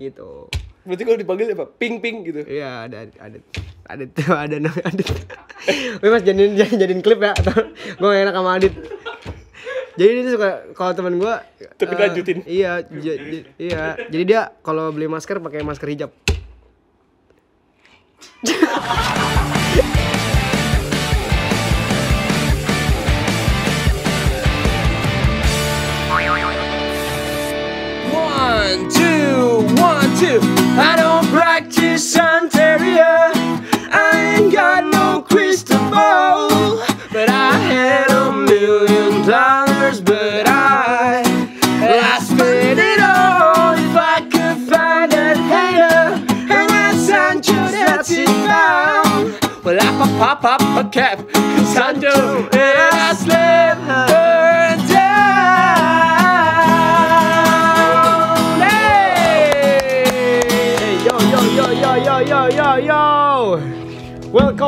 gitu berarti kalau dipanggil apa ping ping gitu iya ada ada ada ada nama Adit Wih mas jadiin jadiin klip ya atau gue gak enak sama Adit jadi dia suka kalau teman gue tapi uh, lanjutin iya iya jadi dia kalau beli masker pakai masker hijab to. I don't practice Santeria. I ain't got no crystal ball. But I had a million dollars, but I, I spent it all. If I could find a hater, and I signed just that's it found. Well, I pop, pop, pop a cap, Santo.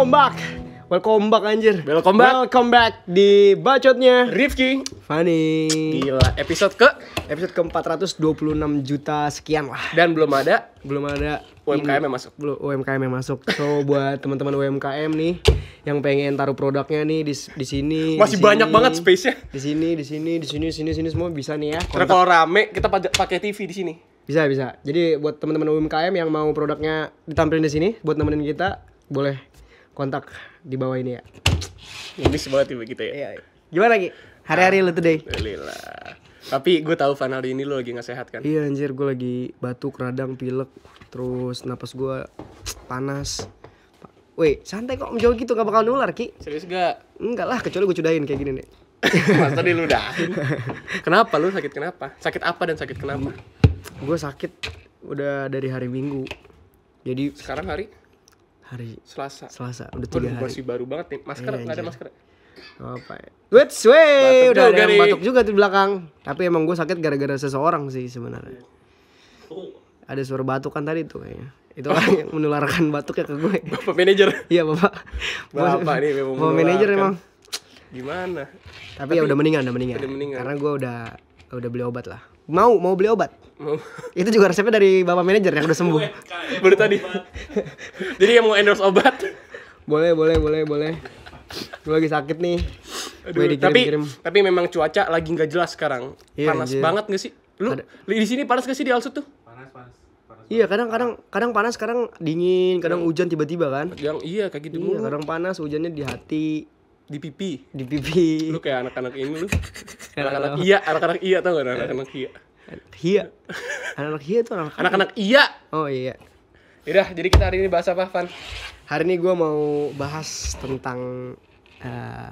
welcome back. Welcome back anjir. Welcome back. Welcome back di bacotnya Rifki. Fanny. Gila, episode ke episode ke 426 juta sekian lah. Dan belum ada, belum ada UMKM yang masuk. Belum UMKM yang masuk. So buat teman-teman UMKM nih yang pengen taruh produknya nih di di sini. Masih di banyak banget space-nya. Di sini, di sini, di sini, sini, sini semua bisa nih ya. Karena Kalau rame kita pakai TV di sini. Bisa, bisa. Jadi buat teman-teman UMKM yang mau produknya ditampilin di sini buat nemenin kita, boleh kontak di bawah ini ya ini semua tiba kita ya iya, iya. gimana lagi hari-hari lu today Alhamdulillah tapi gue tahu Van hari ini lu lagi gak sehat kan iya anjir gue lagi batuk radang pilek terus napas gue panas Woi, santai kok menjauh gitu gak bakal nular, Ki. Serius gak? Enggak lah, kecuali gue cudain kayak gini nih. Masa diludahin? kenapa lu sakit kenapa? Sakit apa dan sakit kenapa? Gue sakit udah dari hari Minggu. Jadi sekarang hari hari Selasa. Selasa udah tiga hari. Masih baru banget nih. Masker iya, nggak ada masker. Oh, apa ya? wait ya. wait udah ada yang batuk juga di belakang. Tapi emang gue sakit gara-gara seseorang sih sebenarnya. Oh. Ada suara kan tadi tuh kayaknya. Itu orang yang menularkan batuknya ke gue. Ya. Bapak manajer. Iya, Bapak. Bapak nih memang. Bapak manajer emang. Gimana? Tapi, ya Tapi ya udah mendingan, udah mendingan. Udah mendingan. Karena gue udah udah beli obat lah. Mau mau beli obat itu juga resepnya dari bapak manajer yang udah sembuh ya. baru tadi jadi yang mau endorse obat boleh boleh boleh boleh gue lagi sakit nih Aduh, dikirim, tapi kirim. tapi memang cuaca lagi nggak jelas sekarang iya, panas anjir. banget gak sih lu Ada. di sini panas gak sih di Alsut tuh panas panas Iya kadang kadang kadang panas kadang dingin kadang hmm. hujan tiba-tiba kan. Yang iya kayak gitu iya, Kadang panas hujannya di hati di pipi di pipi lu kayak anak-anak ini lu iya, anak-anak iya anak-anak iya tau gak anak-anak iya Hia. Anak-anak hia itu anak-anak. Anak-anak iya. Oh iya. Yaudah, jadi kita hari ini bahas apa, Van? Hari ini gue mau bahas tentang uh,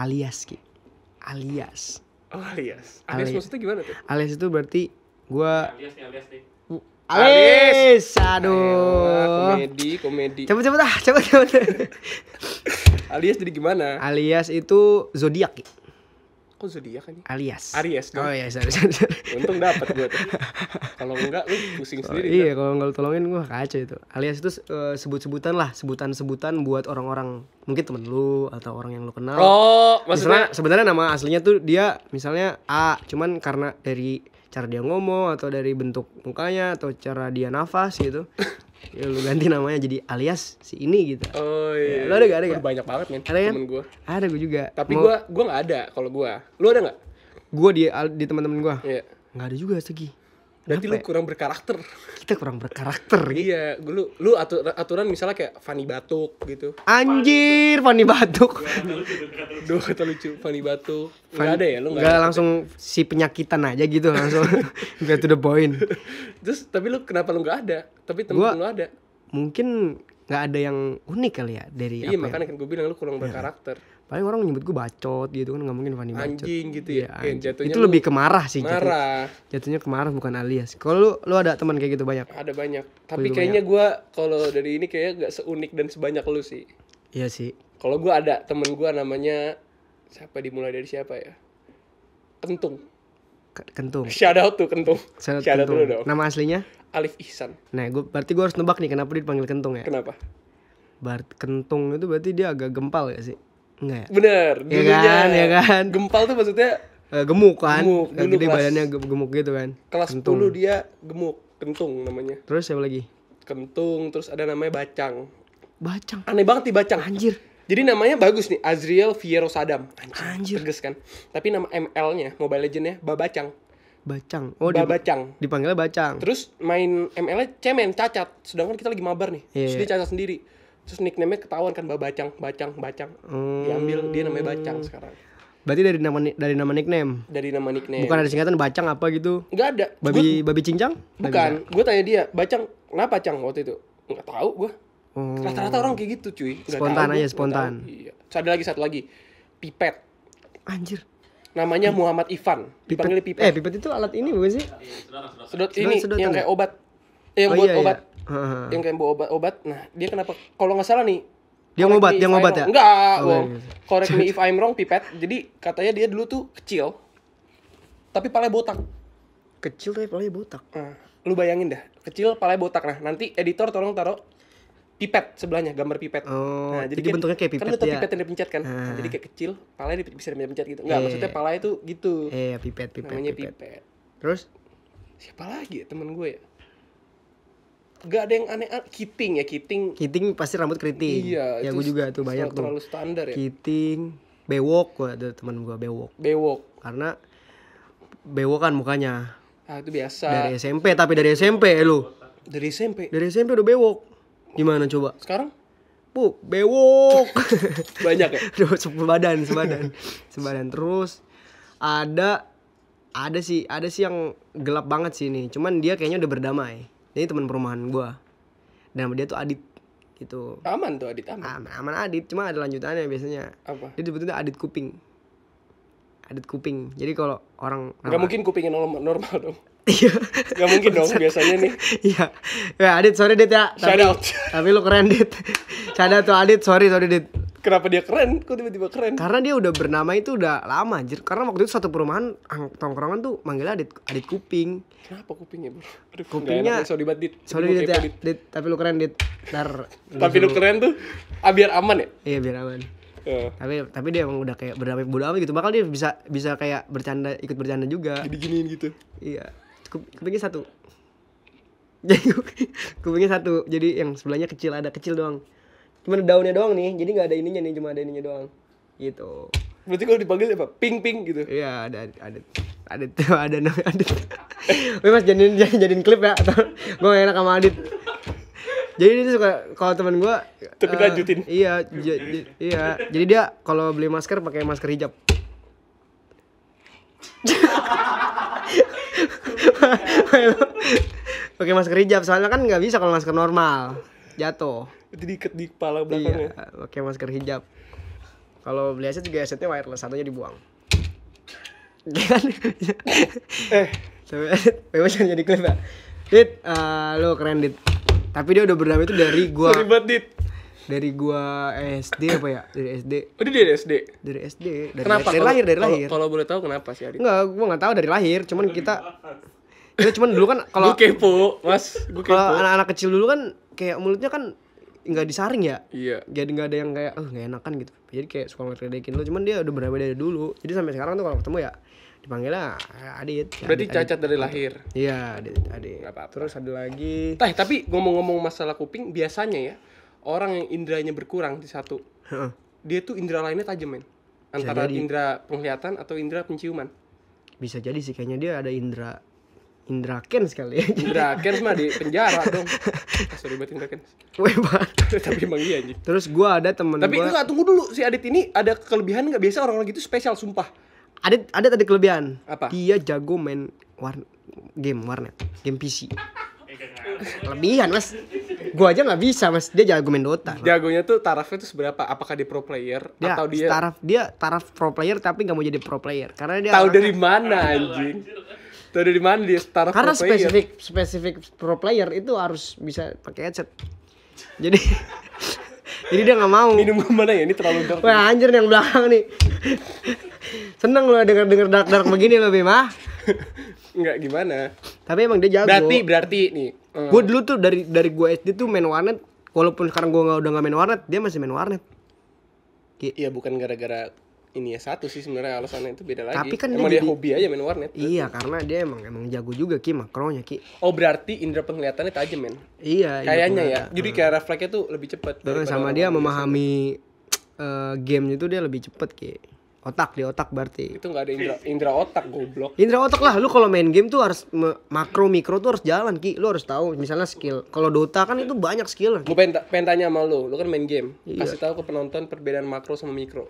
alias, Ki. Alias. Oh, alias. Alias, alias. maksudnya gimana tuh? Alias itu berarti gue... Alias nih, alias nih. Alias, aduh. Ayolah, komedi, komedi. Cepet cepet ah, cepet cepet. alias jadi gimana? Alias itu zodiak kok zodiak kan alias Aries dong. oh iya sorry, sorry, sorry. untung dapat gue tuh kalau enggak lu pusing oh, sendiri iya kan? kalau enggak lu tolongin gue kacau itu alias itu uh, sebut-sebutan lah sebutan-sebutan buat orang-orang mungkin temen lu atau orang yang lu kenal oh maksudnya sebenarnya nama aslinya tuh dia misalnya A cuman karena dari cara dia ngomong atau dari bentuk mukanya atau cara dia nafas gitu ya lu ganti namanya jadi alias si ini gitu oh ya, iya, lu ada gak ada iya. gak banyak banget men ada ya? temen gue ada gue juga tapi gue gue gak ada kalau gue lu ada gak? gue di di teman-teman gue yeah. nggak ada juga segi Nanti lu ya? kurang berkarakter. Kita kurang berkarakter. iya, lu lu atur, aturan misalnya kayak Fanny Batuk gitu. Anjir, Fanny Batuk. Iya, Duh, kata lucu Fanny Batuk. Enggak ada ya lu enggak. Enggak langsung ada. si penyakitan aja gitu langsung get to the point. Terus tapi lu kenapa lu enggak ada? Tapi temen lu ada. Mungkin enggak ada yang unik kali ya dari iya, apa ya? makanya yang... kan gue bilang lu kurang ya. berkarakter paling orang nyebut gue bacot gitu kan nggak mungkin Fanny bacot anjing gitu ya, ya anjing. jatuhnya itu lebih kemarah sih marah jatuh, jatuhnya kemarah bukan alias kalau lu lu ada teman kayak gitu banyak ada banyak tapi kayaknya gue kalau dari ini kayak gak seunik dan sebanyak lu sih iya sih kalau gue ada temen gue namanya siapa dimulai dari siapa ya kentung kentung shout out tuh kentung shout out, shout out kentung. dulu dong nama aslinya Alif Ihsan nah gue berarti gue harus nebak nih kenapa dia dipanggil kentung ya kenapa Bart kentung itu berarti dia agak gempal ya sih Enggak ya? Bener, ya dulunya. Kan, ya kan, ya kan. Gempal tuh maksudnya eh, gemuk kan? Gemuk, dulu gede kelas, badannya gemuk gitu kan. Kelas kentung. 10 dia gemuk, kentung namanya. Terus siapa lagi? Kentung, terus ada namanya Bacang. Bacang. Aneh banget nih Bacang. Anjir. Jadi namanya bagus nih, Azriel Fiero Sadam. Anjir. Anjir. Terges kan. Tapi nama ML-nya, Mobile Legends-nya Babacang. Bacang. Oh, ba Bacang. Dipanggilnya Bacang. Terus main ML-nya cemen, cacat. Sedangkan kita lagi mabar nih. Yeah. Terus iya. dia cacat sendiri terus nickname-nya ketahuan kan Mbak Bacang, Bacang, Bacang. Hmm. Diambil dia namanya hmm. Bacang sekarang. Berarti dari nama dari nama nickname. Dari nama nickname. Bukan ada singkatan Bacang apa gitu? Enggak ada. Babi gua, babi cincang? Bukan. Gue tanya dia, "Bacang, kenapa Cang waktu itu?" Enggak tahu gue. Hmm. Oh. Rata-rata orang kayak gitu, cuy. Gak spontan tahu, aja, spontan. Iya. Terus ada lagi satu lagi. Pipet. Anjir. Namanya Muhammad Ivan. Dipanggil pipet. pipet. Eh, pipet itu alat ini bukan sih? Sedot, sedot ini sedot, yang kayak obat. yang oh, buat iya, iya. obat. Iya uh. yang kayak bawa obat-obat nah dia kenapa kalau nggak salah nih dia ngobat, dia ngobat ya? Enggak, oh, wow. Iya, iya, iya. Correct me if I'm wrong, Pipet. Jadi katanya dia dulu tuh kecil, tapi paling botak. Kecil tapi paling botak. Nah, lu bayangin dah, kecil paling botak. Nah, nanti editor tolong taruh pipet sebelahnya gambar pipet. Oh, nah, jadi, jadi kan bentuknya kayak kan pipet kan ya. pipet yang dipencet kan. Nah, jadi kayak kecil, palanya bisa dipencet gitu. Enggak, eh, maksudnya palanya itu gitu. Eh, pipet, pipet. Namanya pipet. pipet. Terus siapa lagi ya temen gue ya? gak ada yang aneh aneh kiting ya kiting kiting pasti rambut keriting iya ya gue juga tuh banyak tuh terlalu standar ya kiting bewok gue ada teman gue bewok bewok karena bewok kan mukanya ah itu biasa dari SMP tapi dari SMP eh, lu dari SMP dari SMP udah bewok gimana coba sekarang bu bewok banyak ya sebadan sebadan sebadan terus ada ada sih ada sih yang gelap banget sih ini cuman dia kayaknya udah berdamai ini teman perumahan gue dan dia tuh Adit gitu aman tuh Adit aman aman, aman Adit cuma ada lanjutannya biasanya apa dia sebetulnya Adit kuping Adit kuping jadi kalau orang nggak mungkin kupingnya normal, normal dong Iya. Gak mungkin dong biasanya nih. Iya. ya Adit sorry Dit ya. Shout tapi, out. Tapi lu keren Dit. Shout tuh Adit sorry sorry Dit. Kenapa dia keren? Kok tiba-tiba keren? Karena dia udah bernama itu udah lama anjir. Karena waktu itu satu perumahan tongkrongan tuh manggil Adit Adit Kuping. Kenapa kupingnya, Bro? Aduh, kupingnya sorry banget, Dit. Sorry ya, Dit, ya. Dit, tapi lu keren, Dit. Ntar Tapi lu keren tuh ah, biar aman ya? Iya, biar aman. Yeah. tapi tapi dia emang udah kayak berdamai bodo amat gitu bakal dia bisa bisa kayak bercanda ikut bercanda juga jadi giniin gitu iya kupingnya satu jadi kupingnya satu jadi yang sebelahnya kecil ada kecil doang cuma daunnya doang nih jadi nggak ada ininya nih cuma ada ininya doang gitu berarti kalau dipanggil apa ping ping gitu iya ada ada ada tuh ada ada, ada. mas jadiin jadiin, jadiin klip ya gue gak enak sama Adit jadi dia suka kalau teman gue tapi uh, lanjutin iya iya jadi dia kalau beli masker pakai masker hijab pakai masker hijab soalnya kan nggak bisa kalau masker normal jatuh diikat di kepala belakangnya iya pakai masker hijab kalau beli headset juga headsetnya wireless satunya dibuang kan? eh coba bebas jangan jadi klip ya dit uh, lo keren dit tapi dia udah berdamai itu dari gua sorry banget dit dari gua SD apa ya dari SD oh dia dari SD dari SD dari kenapa dari kalo, lahir dari kalo, lahir kalau boleh tahu kenapa sih Adit Enggak, gua nggak tahu dari lahir cuman kita kita ya, cuman dulu kan kalau kepo mas gue kepo kalau anak-anak kecil dulu kan kayak mulutnya kan nggak disaring ya iya jadi nggak ada yang kayak eh oh, nggak enakan gitu jadi kayak suka ngeledekin lo cuman dia udah berbeda dari dulu jadi sampai sekarang tuh kalau ketemu ya dipanggilnya adit, adit berarti adit, cacat adit. dari lahir iya adit adit apa -apa. terus ada lagi teh tapi ngomong-ngomong masalah kuping biasanya ya orang yang indranya berkurang di satu Heeh. dia tuh indra lainnya tajam men antara indra penglihatan atau indra penciuman bisa jadi sih kayaknya dia ada indra Indra Kens kali ya. Indra Kens mah di penjara dong. Ah, sorry buat Indra Kens. Tapi emang iya anjing. Terus gue ada temen Tapi gua... enggak tunggu dulu si Adit ini ada kelebihan nggak biasa orang-orang gitu spesial sumpah. Adit Adit ada kelebihan. Apa? Dia jago main war game warnet, game PC. Kelebihan mas Gue aja nggak bisa mas Dia jago main Dota Jagonya tuh tarafnya tuh seberapa? Apakah dia pro player? Dia, atau dia taraf Dia taraf pro player tapi nggak mau jadi pro player Karena dia Tahu dari mana anjing dari di mana dia setara Karena pro player. spesifik pro player itu harus bisa pakai headset. Jadi jadi dia nggak mau. Minum mana ya? Ini terlalu dark. Wah anjir yang belakang nih. Seneng lo denger denger dark dark begini lo Bima. Enggak gimana. Tapi emang dia jago. Berarti berarti nih. Uh. Eh. Gue dulu tuh dari dari gue SD tuh main warnet. Walaupun sekarang gue nggak udah nggak main warnet, dia masih main warnet. Iya bukan gara-gara ini ya satu sih sebenarnya alasannya itu beda lagi. Tapi kan emang dia, dia hobi aja main warnet. Iya, betul. karena dia emang emang jago juga Ki makronya Ki. Oh, berarti indra penglihatannya tajam, men. Iya, iya kayaknya ya. Jadi kayak refleksnya tuh lebih cepat. sama dia memahami uh, eh, game itu dia lebih cepat Ki otak di otak berarti itu gak ada indra indra otak goblok indra otak lah lu kalau main game tuh harus makro mikro tuh harus jalan ki lu harus tahu misalnya skill kalau dota kan itu banyak skill gue pengen, pengen tanya sama lu lu kan main game iya. kasih tahu ke penonton perbedaan makro sama mikro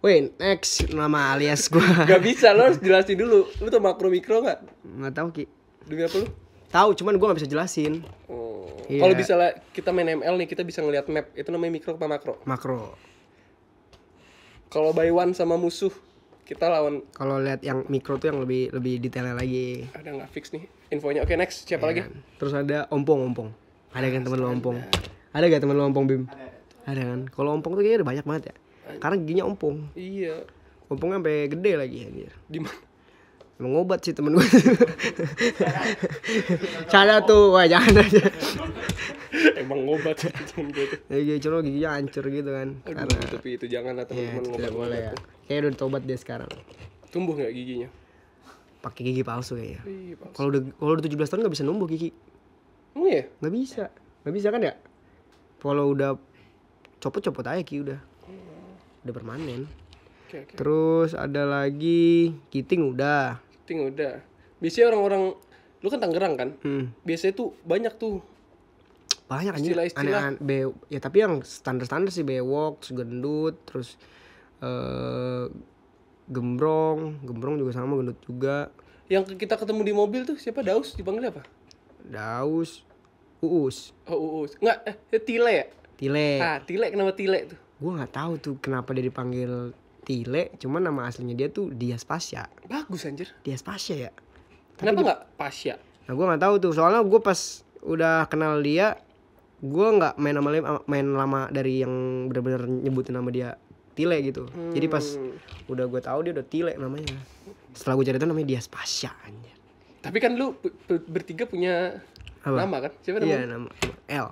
Woi, next nama alias gua. gak bisa, lo harus jelasin dulu. Lu tau makro mikro gak? Gak tau Ki. Demi apa lu? Tahu, cuman gua gak bisa jelasin. Oh. Yeah. Kalau bisa lah kita main ML nih, kita bisa ngeliat map. Itu namanya mikro apa makro? Makro. Kalau by one sama musuh, kita lawan Kalau lihat yang mikro tuh yang lebih lebih detailnya lagi. Ada nggak fix nih infonya? Oke, next siapa yeah. lagi? Kan? Terus ada ompong ompong. Ada kan teman lo ompong? Ada gak teman lo ompong Bim? Ada. Ada kan? Kalau ompong tuh kayaknya ada banyak banget ya karena giginya ompong iya Ompongnya sampai gede lagi anjir di mana emang obat sih temen gue cara tuh wah jangan aja emang ngobat ya temen gue tuh ya cuma giginya hancur gitu kan Aduh, karena tapi itu jangan lah teman-teman ya, ngobat boleh ya kayak udah tobat dia sekarang tumbuh nggak giginya pakai gigi palsu kayaknya iya, kalau udah kalau udah 17 tahun nggak bisa numbuh gigi Emang oh, ya? Nggak bisa. Nggak bisa kan ya? Kalau udah copot-copot aja Ki udah udah permanen okay, okay. terus ada lagi kiting udah kiting udah biasanya orang-orang lu kan Tangerang kan hmm. biasanya tuh banyak tuh banyak aja istilah-istilah be ya tapi yang standar standar sih bewok terus gendut terus uh, gembrong gembrong juga sama gendut juga yang kita ketemu di mobil tuh siapa Daus dipanggil apa Daus Uus oh Uus nggak eh, Tile ya Tile ah Tile kenapa Tile tuh gue nggak tahu tuh kenapa dia dipanggil Tile cuman nama aslinya dia tuh Dias Pasya bagus anjir Dias Pasya ya kenapa nggak Pasya nah gue nggak tahu tuh soalnya gue pas udah kenal dia gue nggak main lama main lama dari yang benar-benar nyebutin nama dia Tile gitu hmm. jadi pas hmm. udah gue tahu dia udah Tile namanya setelah gue cari tahu namanya Dias Pasya anjir tapi kan lu bertiga punya Apa? nama kan siapa namanya iya nama L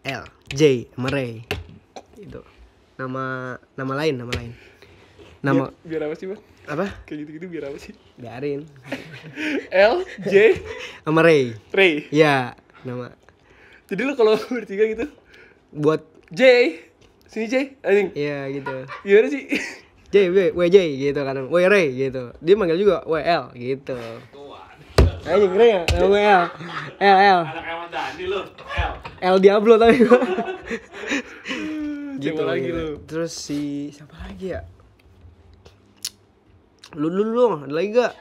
L J Meray, itu nama nama lain nama lain nama biar, biar apa sih bang apa kayak gitu gitu biar apa sih biarin L J sama Ray Ray ya nama jadi lu kalau bertiga gitu buat J sini J anjing ya gitu gimana sih J W W J gitu kadang W Ray gitu dia manggil juga W L gitu Ayo ngeri ya W L L L L L Diablo tapi gitu lagi gitu. lu terus si siapa lagi ya lu lu lu ada lagi gak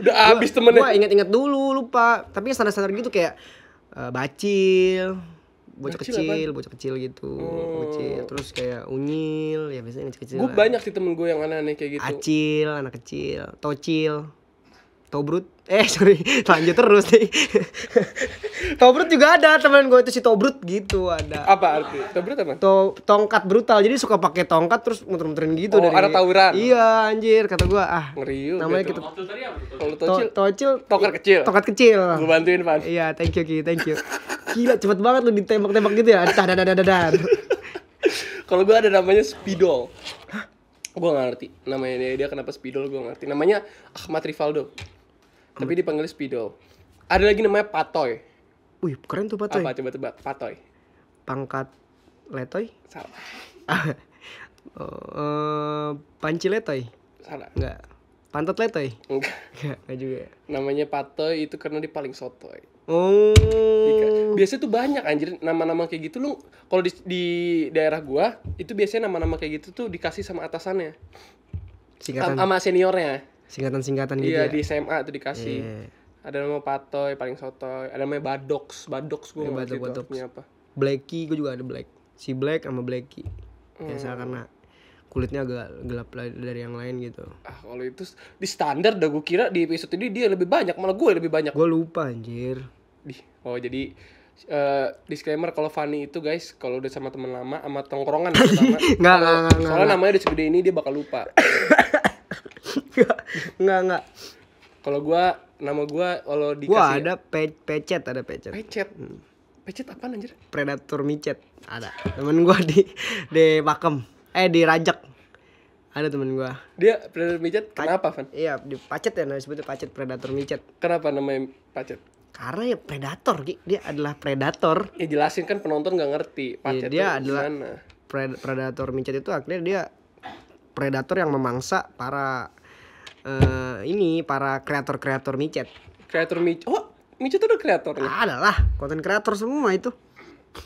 udah gua, temen temennya gua inget-inget dulu lupa tapi standar-standar gitu kayak uh, bacil bocah bacil kecil, bocah kecil gitu, oh. kecil. Terus kayak unyil, ya biasanya kecil. Gue banyak sih temen gue yang aneh-aneh kayak gitu. Acil, anak kecil, tocil. Tobrut eh sorry lanjut terus nih Tobrut juga ada teman gue itu si Tobrut gitu ada apa arti Tobrut apa to tongkat brutal jadi suka pakai tongkat terus muter-muterin gitu oh, dari ada tawuran iya anjir kata gue ah ngeriu namanya gitu kalau tocil tocil tongkat kecil tongkat kecil gue bantuin mas. iya thank you ki thank you gila cepet banget lu ditembak-tembak gitu ya Ada ada ada ada. kalau gue ada namanya spidol gue gak ngerti namanya dia, dia kenapa spidol gue ngerti namanya Ahmad Rivaldo tapi dipanggil spidol ada lagi namanya patoy wih keren tuh patoy apa coba coba patoy pangkat letoy salah uh, panci letoy salah enggak pantat letoy enggak enggak juga namanya patoy itu karena dia paling sotoy Oh. Iya. Biasanya tuh banyak anjir nama-nama kayak gitu lu kalau di, di daerah gua itu biasanya nama-nama kayak gitu tuh dikasih sama atasannya. Singkatan. Sama seniornya singkatan-singkatan gitu. Iya, ya? di SMA tuh dikasih. Yeah. Ada nama Patoy, paling Soto. ada namanya Badox, Badox gue yeah, Badox, gitu, Badox. apa. Blacky gue juga ada Black. Si Black sama Blacky. Hmm. Biasa karena kulitnya agak gelap dari yang lain gitu. Ah, kalau itu di standar dah gue kira di episode ini dia lebih banyak, malah gue lebih banyak. Gue lupa anjir. Oh, jadi Uh, disclaimer kalau Fanny itu guys kalau udah sama teman lama sama tongkrongan nggak nggak nggak soalnya namanya udah segede ini dia bakal lupa Enggak, enggak, Kalau gua nama gua kalau di Gua ada pe pecet, ada pecet. Pecet. Hmm. Pecet apa anjir? Predator micet. Ada. Temen gua di di Pakem. Eh di Rajak. Ada temen gua. Dia predator micet kenapa, Van? Iya, di pacet ya namanya sebutnya pacet predator micet. Kenapa namanya pacet? Karena ya predator, Ki. Dia adalah predator. Ya jelasin kan penonton gak ngerti. Iya, pacet ya, dia adalah pre predator micet itu akhirnya dia predator yang memangsa para uh, ini para kreator-kreator micet. Kreator micet. Oh, micet udah kreator kreatornya? Ada lah, konten kreator semua itu.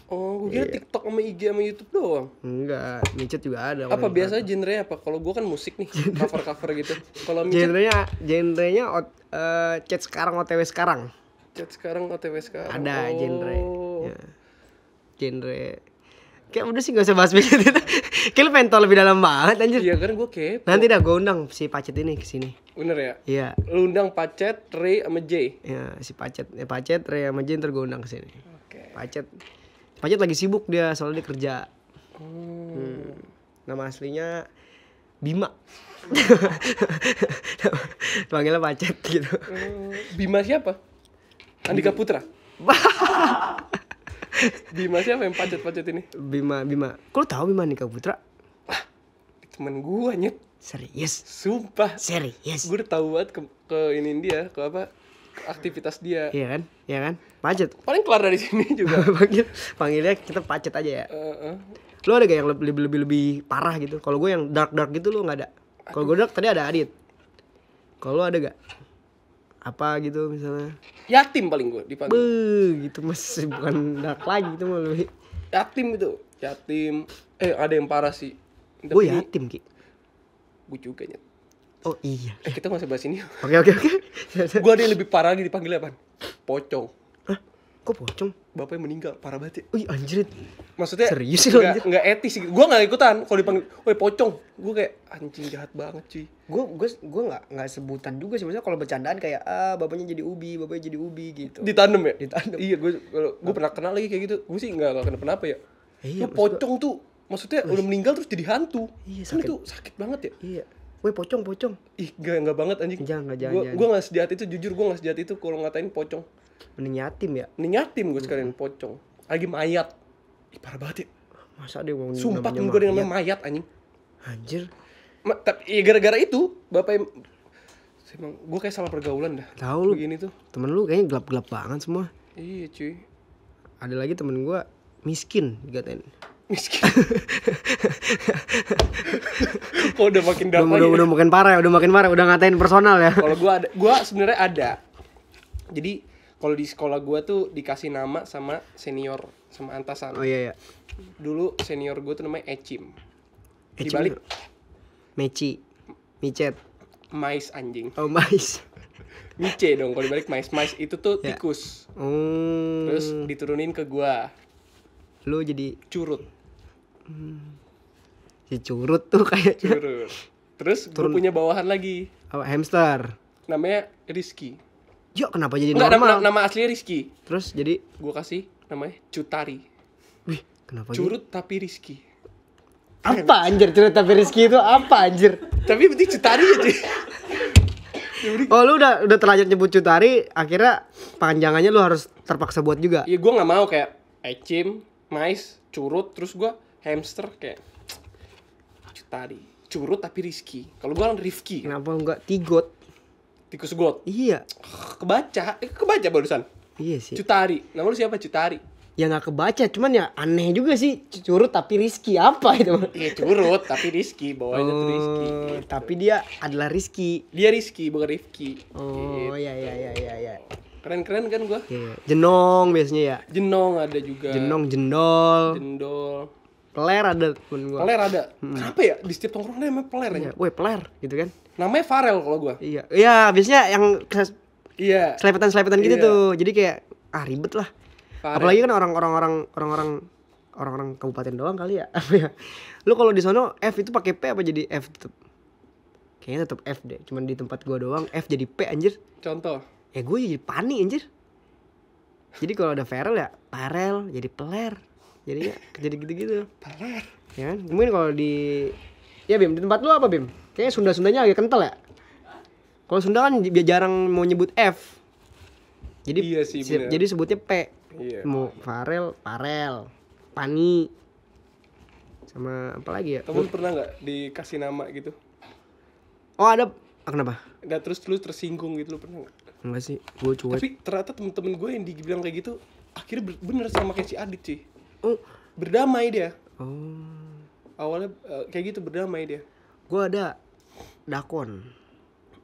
Oh, gue kira iya. TikTok sama IG sama YouTube doang. Enggak, micet juga ada. Apa biasa genre apa? Kalau gue kan musik nih, cover-cover gitu. Kalau micet nya genre nya uh, eh, chat sekarang OTW sekarang. Chat sekarang OTW sekarang. Ada oh. genre. Ya. Genre Kayak udah sih gak usah bahas budget itu. Kayak lu pengen tau lebih dalam banget anjir. Iya kan gue kepo. Nanti dah gue undang si Pacet ini ke sini. Bener ya? Iya. Lu undang Pacet, Ray sama J. Iya, si Pacet. Ya, Pacet, Ray sama J ntar gue undang ke sini. Oke. Okay. Pacet. Pacet lagi sibuk dia soalnya dia kerja. Hmm. hmm. Nama aslinya Bima. Panggilnya Pacet gitu. Hmm. Bima siapa? Andika Putra. Bima siapa yang pacet-pacet ini? Bima, Bima. Kok lo tau Bima nih kak Putra? Ah, temen gue nyet. Serius? Sumpah. Serius? Gue udah tau banget ke, ke ini dia, ke apa, ke aktivitas dia. Iya kan? Iya kan? Pacet. Paling keluar dari sini juga. Panggil, panggilnya kita pacet aja ya. Uh -uh. Lo ada gak yang lebih lebih, lebih parah gitu? Kalau gue yang dark dark gitu lo gak ada. Kalau gue dark tadi ada Adit. Kalau lo ada gak? apa gitu misalnya yatim paling gue dipanggil Be, gitu masih bukan dak lagi itu mah lebih yatim itu yatim eh ada yang parah sih gue oh, yatim ki gue juga nyet oh iya eh, kita masih bahas ini oke oke oke gue ada yang lebih parah lagi dipanggil apa pocong kok pocong bapaknya meninggal parah banget ya wih anjir maksudnya serius sih nggak nggak etis sih gue nggak ikutan kalau dipanggil woi pocong gue kayak anjing jahat banget cuy gue gue gue nggak nggak sebutan juga sih maksudnya kalau bercandaan kayak ah bapaknya jadi ubi bapaknya jadi ubi gitu ditandem ya Ditanam. iya gue gue pernah kenal lagi kayak gitu gue sih nggak kenapa kenapa ya iya, pocong tuh maksudnya udah meninggal terus jadi hantu iya, kan sakit. itu sakit banget ya iya Woi pocong pocong. Ih gak, gak banget anjing. Jangan enggak jangan. Gue gak sejati itu jujur gue gak sejati itu kalau ngatain pocong mending yatim ya mending yatim gue sekalian hmm. pocong lagi mayat Ih, parah banget ya masa deh uang sumpah gue mayat. dengan mayat anjing anjir Ma, tapi ya, gara-gara itu bapak emang gue kayak salah pergaulan dah tahu lu gini tuh temen lu kayaknya gelap-gelap banget semua iya cuy ada lagi temen gue miskin dikatain miskin kok udah makin dalam. udah, ya? udah, makin parah udah makin parah udah ngatain personal ya kalau gue ada gue sebenarnya ada jadi kalau di sekolah gue tuh dikasih nama sama senior sama antasan oh iya, iya. dulu senior gue tuh namanya Ecim, Ecim balik Meci Micet Mais anjing oh mais Mice dong kalau dibalik mais mais itu tuh yeah. tikus hmm. terus diturunin ke gue. lu jadi curut hmm. si curut tuh kayak curut terus gue punya bawahan lagi apa hamster namanya Rizky Yuk kenapa jadi Nggak, normal? Nama, nama asli Rizky. Terus jadi? Gue kasih namanya Cutari. Wih kenapa? Curut jadi? tapi Rizky. Apa anjir curut tapi Rizky itu apa anjir? tapi penting Cutari aja. Oh lu udah udah terlanjur nyebut Cutari, akhirnya panjangannya lu harus terpaksa buat juga. Iya, gue gak mau kayak Ecim, Mais, Curut, terus gue hamster kayak Cutari. Curut tapi Rizky. Kalau gue orang Rifki. Kenapa enggak Tigot? tikus got iya kebaca eh, kebaca barusan iya sih cutari nama lu siapa cutari ya nggak kebaca cuman ya aneh juga sih curut tapi Rizky apa itu Iya curut tapi Rizky bawahnya oh, tuh Rizky gitu. tapi dia adalah Rizky dia Rizky bukan Rifki oh gitu. ya ya ya ya, ya. keren keren kan gua Iya. jenong biasanya ya jenong ada juga jenong jendol jendol Peler ada temen gue. Peler ada. Hmm. Kenapa ya di setiap tongkrongan namanya peler ya? Woi peler gitu kan. Namanya Farel kalau gue. Iya. Iya biasanya yang Iya. Selepetan-selepetan gitu iya. tuh. Jadi kayak ah ribet lah. Farel. Apalagi kan orang-orang orang orang-orang orang-orang kabupaten doang kali ya. Apa ya? Lu kalau di sono F itu pakai P apa jadi F tetap? Kayaknya tetap F deh. Cuman di tempat gua doang F jadi P anjir. Contoh. Ya gue jadi Pani anjir. Jadi kalau ada Farel ya Farel jadi peler jadi ya jadi gitu-gitu Bener. ya kan mungkin kalau di ya Bim di tempat lu apa Bim kayaknya Sunda Sundanya agak kental ya kalau Sunda kan jarang mau nyebut F jadi iya sih, bener. jadi sebutnya P iya. mau Farel Parel Pani sama apa lagi ya kamu pernah nggak dikasih nama gitu oh ada ah, kenapa nggak terus lu tersinggung gitu lu pernah nggak Enggak sih, gue cuek. Tapi ternyata temen-temen gue yang dibilang kayak gitu akhirnya bener sama kayak si Adit sih oh berdamai dia oh awalnya uh, kayak gitu berdamai dia gue ada dakon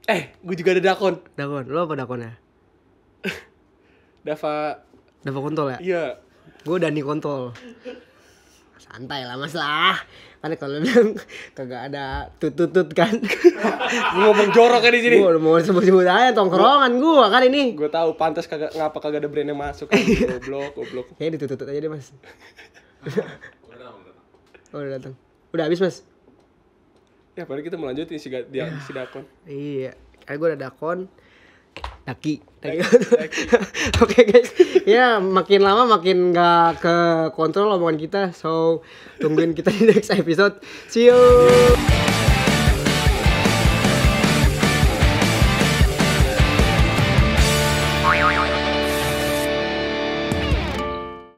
eh gue juga ada dakon dakon lo apa dakonnya Dava Dava kontol ya iya gue Dani kontol santai lah mas lah kan kalau bilang kagak ada tutut kan lu mau jorok kan di sini gue mau sebut-sebut aja tongkrongan gua kan ini gua tahu pantas kagak ngapa kagak ada brand yang masuk kan goblok goblok ya ditutut aja deh mas oh, udah datang udah habis mas ya padahal kita melanjutin si, dia, ya. si dakon iya kan gua ada dakon Daki. Oke guys, ya makin lama makin nggak ke kontrol omongan kita, so tungguin kita di next episode. See you.